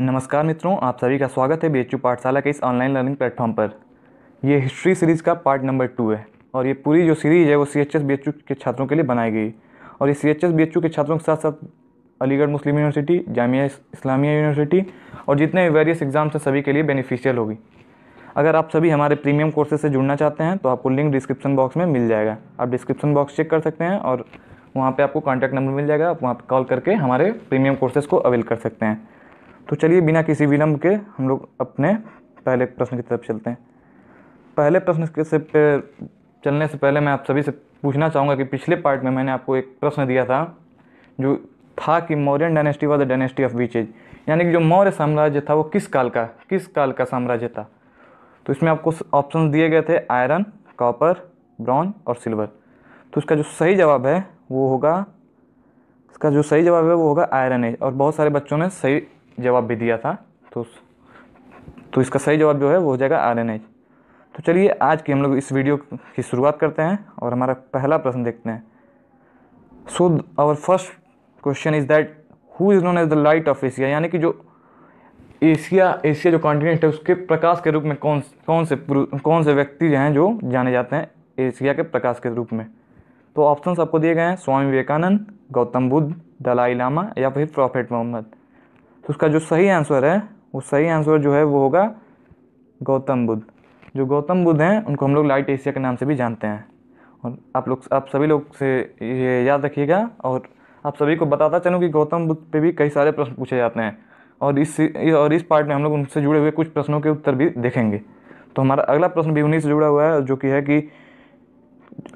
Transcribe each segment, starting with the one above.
नमस्कार मित्रों आप सभी का स्वागत है बी पाठशाला के इस ऑनलाइन लर्निंग प्लेटफॉर्म पर यह हिस्ट्री सीरीज़ का पार्ट नंबर टू है और ये पूरी जो सीरीज़ है वो C H S B H के छात्रों के लिए बनाई गई और ये C H S B H के छात्रों के साथ साथ Aligarh Muslim University Jamia Islamia University और जितने वेरियस एग्ज़ाम्स हैं सभी के लिए बेनिफिशियल होगी अगर आप सभी हमारे प्रीमियम कोर्सेज से जुड़ना चाहते हैं तो आपको लिंक डिस्क्रिप्शन बॉक्स में मिल जाएगा आप डिस्क्रिप्शन बॉक्स चेक कर सकते हैं और वहाँ पे आपको कॉन्टैक्ट नंबर मिल जाएगा आप वहाँ पर कॉल करके हमारे प्रीमियम कोर्सेज को अवेल कर सकते हैं तो चलिए बिना किसी विलम्ब के हम लोग अपने पहले प्रश्न की तरफ चलते हैं पहले प्रश्न से पे चलने से पहले मैं आप सभी से पूछना चाहूँगा कि पिछले पार्ट में मैंने आपको एक प्रश्न दिया था जो था कि Mauryan dynasty was the dynasty of beach age यानी कि जो मौर्य साम्राज्य था वो किस काल का किस काल का साम्राज्य था तो इसमें आपको ऑप्शन दिए गए थे आयरन कॉपर ब्रॉन्ज और सिल्वर तो इसका जो सही जवाब है वो होगा इसका जो सही जवाब है वो होगा आयरन एज और बहुत सारे बच्चों ने सही जवाब भी दिया था तो तो इसका सही जवाब जो है वो हो जाएगा आर एन एच तो चलिए आज की हम लोग इस वीडियो की शुरुआत करते हैं और हमारा पहला प्रश्न देखते हैं so our first question is that who is known as the light of Asia यानी कि जो एशिया एशिया जो कॉन्टिनेंट है उसके प्रकाश के रूप में कौन कौन से कौन से व्यक्ति हैं जो जाने जाते हैं एशिया के प्रकाश के रूप में तो ऑप्शन आपको दिए गए हैं स्वामी विवेकानंद गौतम बुद्ध दलाई लामा या फिर प्रॉफेट मोहम्मद तो उसका जो सही आंसर है वो सही आंसर जो है वो होगा गौतम बुद्ध जो गौतम बुद्ध हैं उनको हम लोग लाइट एशिया के नाम से भी जानते हैं और आप लोग आप सभी लोग से ये याद रखिएगा और आप सभी को बताता चलूँ कि गौतम बुद्ध पे भी कई सारे प्रश्न पूछे जाते हैं और इस और इस पार्ट में हम लोग उनसे जुड़े हुए कुछ प्रश्नों के उत्तर भी देखेंगे तो हमारा अगला प्रश्न भी उन्हीं से जुड़ा हुआ है जो कि है कि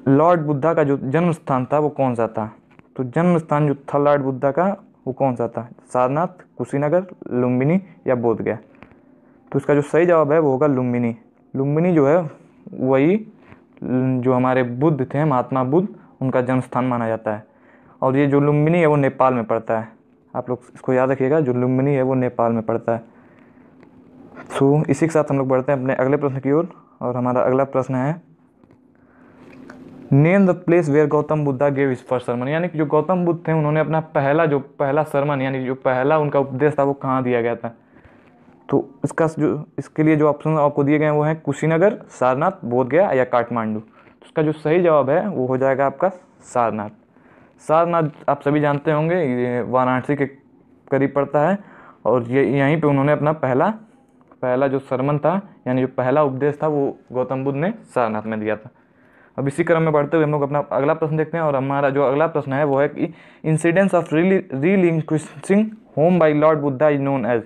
लॉर्ड बुद्धा का जो जन्म स्थान था वो कौन सा था तो जन्म स्थान जो था लॉर्ड बुद्धा का वो कौन सा था सारनाथ कुशीनगर लुम्बिनी या बोधगया तो इसका जो सही जवाब है वो होगा लुम्बिनी लुम्बिनी जो है वही जो हमारे बुद्ध थे महात्मा बुद्ध उनका जन्म स्थान माना जाता है और ये जो लुम्बिनी है वो नेपाल में पड़ता है आप लोग इसको याद रखिएगा जो लुम्बिनी है वो नेपाल में पड़ता है सो इसी के साथ हम लोग बढ़ते हैं अपने अगले प्रश्न की ओर और, और हमारा अगला प्रश्न है name the place where Gautam Buddha gave his first sermon यानी कि जो गौतम बुद्ध थे उन्होंने अपना पहला जो पहला सरमन यानी जो पहला उनका उपदेश था वो कहाँ दिया गया था तो इसका जो इसके लिए जो ऑप्शन आपको दिए गए हैं वो हैं कुशीनगर सारनाथ बोधगया या काठमांडू तो उसका जो सही जवाब है वो हो जाएगा आपका सारनाथ सारनाथ आप सभी जानते होंगे ये वाराणसी के करीब पड़ता है और ये यहीं पे उन्होंने अपना पहला पहला जो सरमन था यानी जो पहला उपदेश था वो गौतम बुद्ध ने सारनाथ में दिया था अब इसी क्रम में बढ़ते हुए हम लोग अपना अगला प्रश्न देखते हैं और हमारा जो अगला प्रश्न है वो है कि incidence of reeling home by Lord Buddha is known as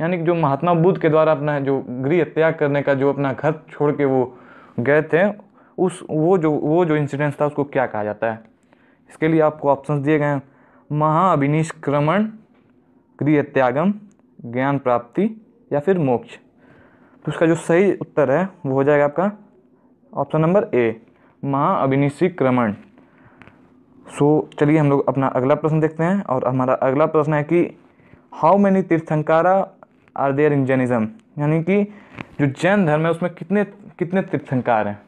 यानी कि जो महात्मा बुद्ध के द्वारा अपना जो गृह त्याग करने का जो अपना घर छोड़ के वो गए थे उस वो जो वो जो इंसिडेंस था उसको क्या कहा जाता है इसके लिए आपको ऑप्शन दिए गए हैं महाअभिनिष्क्रमण गृह त्यागम ज्ञान प्राप्ति या फिर मोक्ष तो उसका जो सही उत्तर है वो हो जाएगा आपका ऑप्शन नंबर ए महाअभिनिशीकरण सो चलिए हम लोग अपना अगला प्रश्न देखते हैं और हमारा अगला प्रश्न है कि how many tirthankara are there in Jainism यानी कि जो जैन धर्म है उसमें कितने कितने तीर्थंकार हैं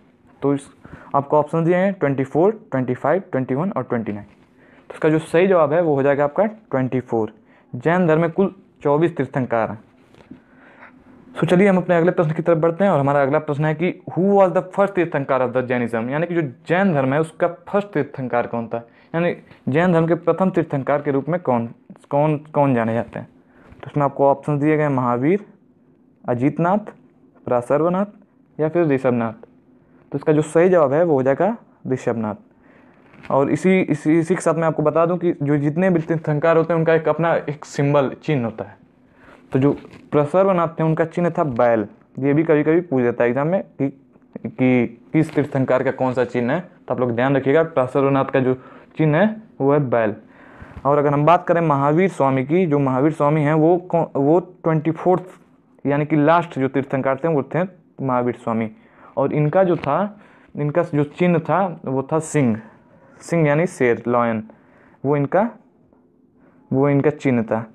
तो इस आपको ऑप्शन दिए हैं twenty four twenty five twenty one और ट्वेंटी नाइन तो इसका जो सही जवाब है वो हो जाएगा आपका ट्वेंटी फोर जैन धर्म में कुल चौबीस तीर्थंकार हैं सो so, चलिए हम अपने अगले प्रश्न की तरफ बढ़ते हैं और हमारा अगला प्रश्न है कि who was the first tirthankar of the Jainism यानी कि जो जैन धर्म है उसका फर्स्ट तीर्थंकार कौन था यानी जैन धर्म के प्रथम तीर्थंकार के रूप में कौन कौन कौन जाने जाते हैं तो उसमें आपको ऑप्शन दिए गए महावीर अजीतनाथ प्रासर्वनाथ या फिर ऋषभनाथ तो इसका जो सही जवाब है वो हो जाएगा ऋषभनाथ और इसी इसी इसी के साथ मैं आपको बता दूं कि जो जितने भी तीर्थंकार होते हैं उनका एक अपना एक सिंबल चिन्ह होता है तो जो प्रसर बनाते हैं उनका चिन्ह था बैल ये भी कभी कभी पूछ जाता है एग्जाम में कि कि किस तीर्थंकार का कौन सा चिन्ह है तो आप लोग ध्यान रखिएगा प्रसर्वनाथ का जो चिन्ह है वो है बैल और अगर हम बात करें महावीर स्वामी की जो महावीर स्वामी हैं वो वो ट्वेंटी फोर्थ यानी कि लास्ट जो तीर्थंकार थे वो थे महावीर स्वामी और इनका जो था इनका जो चिन्ह था वो था सिंह सिंह यानी शेर लॉयन वो इनका वो इनका चिन्ह था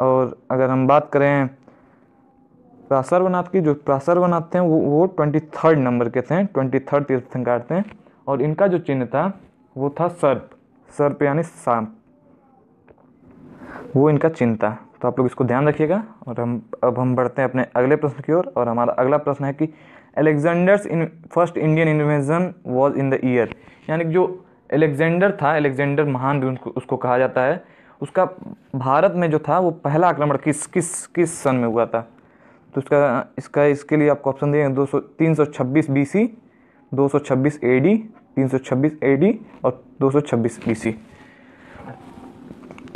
और अगर हम बात करें प्रासर्वनाथ की जो प्रासर्वनाथ थे वो वो ट्वेंटी थर्ड नंबर के थे ट्वेंटी थर्ड तीर्थंकार थे और इनका जो चिन्ह था वो था सर्प सर्प यानी सांप वो इनका चिन्ह था तो आप लोग इसको ध्यान रखिएगा और हम अब हम बढ़ते हैं अपने अगले प्रश्न की ओर और, हमारा अगला प्रश्न है कि Alexander's in first Indian invasion was in the year यानी जो एलेक्जेंडर था एलेक्जेंडर महान भी उसको कहा जाता है उसका भारत में जो था वो पहला आक्रमण किस किस किस सन में हुआ था तो उसका इसका इसके लिए आपको ऑप्शन दिए दो सौ तीन सौ छब्बीस बी सी दो सौ छब्बीस ए डी तीन सौ छब्बीस ए डी और दो सौ छब्बीस बी सी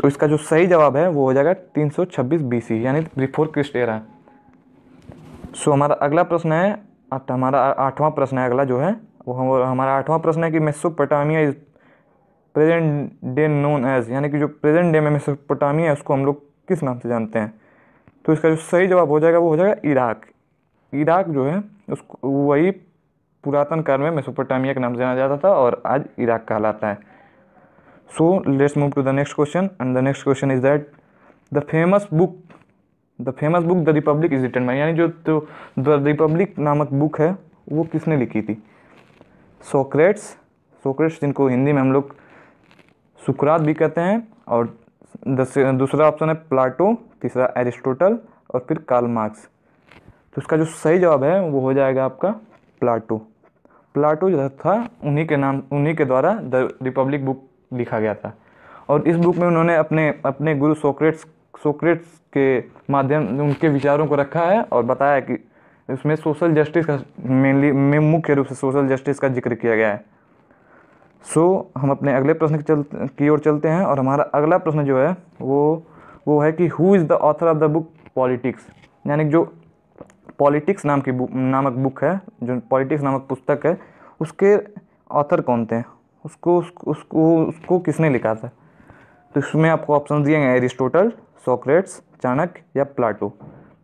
तो इसका जो सही जवाब है वो हो जाएगा तीन सौ छब्बीस बी सी यानी बिफोर क्रिस्ट एरा सो हमारा अगला प्रश्न है हमारा आठवां प्रश्न है अगला जो है वो हमारा आठवां प्रश्न है कि Mesopotamia is present day known as यानी कि जो प्रेजेंट डे में मेसोपोटामिया है उसको हम लोग किस नाम से जानते हैं तो इसका जो सही जवाब हो जाएगा वो हो जाएगा इराक इराक जो है उसको वही पुरातन काल में मेसोपोटामिया के नाम से जाना जाता था और आज इराक कहलाता है so let's move to the next question and the next question is that the famous book the famous book the Republic is written by यानी जो तो द रिपब्लिक नामक बुक है वो किसने लिखी थी सोक्रेट्स सोक्रेट्स जिनको हिंदी में हम लोग सुकरात भी कहते हैं और दूसरा ऑप्शन है प्लाटो तीसरा एरिस्टोटल और फिर कार्ल मार्क्स तो इसका जो सही जवाब है वो हो जाएगा आपका प्लाटो प्लाटो जो था उन्हीं के नाम उन्हीं के द्वारा द रिपब्लिक बुक लिखा गया था और इस बुक में उन्होंने अपने अपने गुरु सोक्रेट्स सोक्रेट्स के माध्यम उनके विचारों को रखा है और बताया कि इसमें सोशल जस्टिस का मेनली में मुख्य रूप से सोशल जस्टिस का जिक्र किया गया है सो so, हम अपने अगले प्रश्न की चल की ओर चलते हैं और हमारा अगला प्रश्न जो है वो वो है कि who is the author of the book Politics यानी जो पॉलिटिक्स नाम की बुक नामक बुक है जो पॉलिटिक्स नामक पुस्तक है उसके ऑथर कौन थे उसको उसको उसको, उसको किसने लिखा था तो इसमें आपको ऑप्शन दिए गए एरिस्टोटल सोक्रेट्स चाणक्य या प्लाटो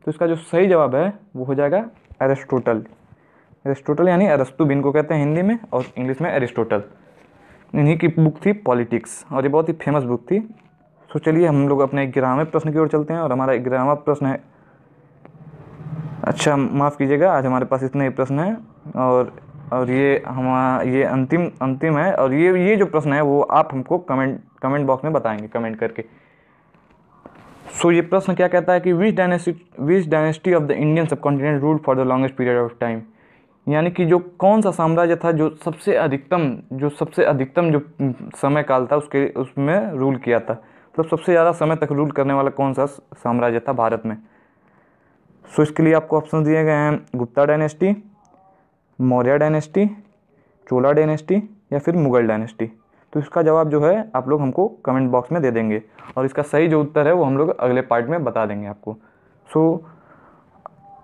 तो इसका जो सही जवाब है वो हो जाएगा एरिस्टोटल एरिस्टोटल यानी बिन को कहते हैं हिंदी में और इंग्लिश में एरिस्टोटल इन्हीं की बुक थी पॉलिटिक्स और ये बहुत ही फेमस बुक थी तो चलिए हम लोग अपने ग्यारहवें प्रश्न की ओर चलते हैं और हमारा ग्यारहवा प्रश्न है अच्छा माफ़ कीजिएगा आज हमारे पास इतने प्रश्न हैं और और ये हमारा ये अंतिम अंतिम है और ये ये जो प्रश्न है वो आप हमको कमेंट कमेंट बॉक्स में बताएंगे कमेंट करके सो so, ये प्रश्न क्या कहता है कि which dynasty which dynasty of the Indian subcontinent rule for the longest period of time यानी कि जो कौन सा साम्राज्य था जो सबसे अधिकतम जो सबसे अधिकतम जो समय काल था उसके उसमें रूल किया था मतलब तो सबसे ज़्यादा समय तक रूल करने वाला कौन सा साम्राज्य था भारत में सो इसके लिए आपको ऑप्शन दिए गए हैं Gupta dynasty Maurya dynasty Chola dynasty या फिर मुगल डायनेस्टी तो इसका जवाब जो है आप लोग हमको कमेंट बॉक्स में दे देंगे और इसका सही जो उत्तर है वो हम लोग अगले पार्ट में बता देंगे आपको सो so,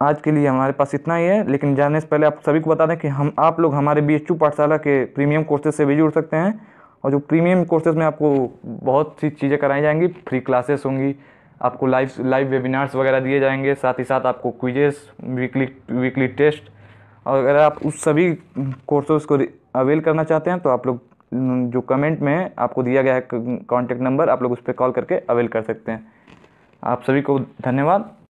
आज के लिए हमारे पास इतना ही है लेकिन जानने से पहले आप सभी को बता दें कि हम आप लोग हमारे बी पाठशाला के प्रीमियम कोर्सेज से भी जुड़ सकते हैं और जो प्रीमियम कोर्सेज में आपको बहुत सी चीज़ें कराई जाएंगी फ्री क्लासेस होंगी आपको लाइव लाइव वेबिनार्स वगैरह दिए जाएंगे साथ ही साथ आपको क्विजेस वीकली वीकली टेस्ट और अगर आप उस सभी कोर्सेज को अवेल करना चाहते हैं तो आप लोग जो कमेंट में आपको दिया गया है कॉन्टैक्ट नंबर आप लोग उस पर कॉल करके अवेल कर सकते हैं आप सभी को धन्यवाद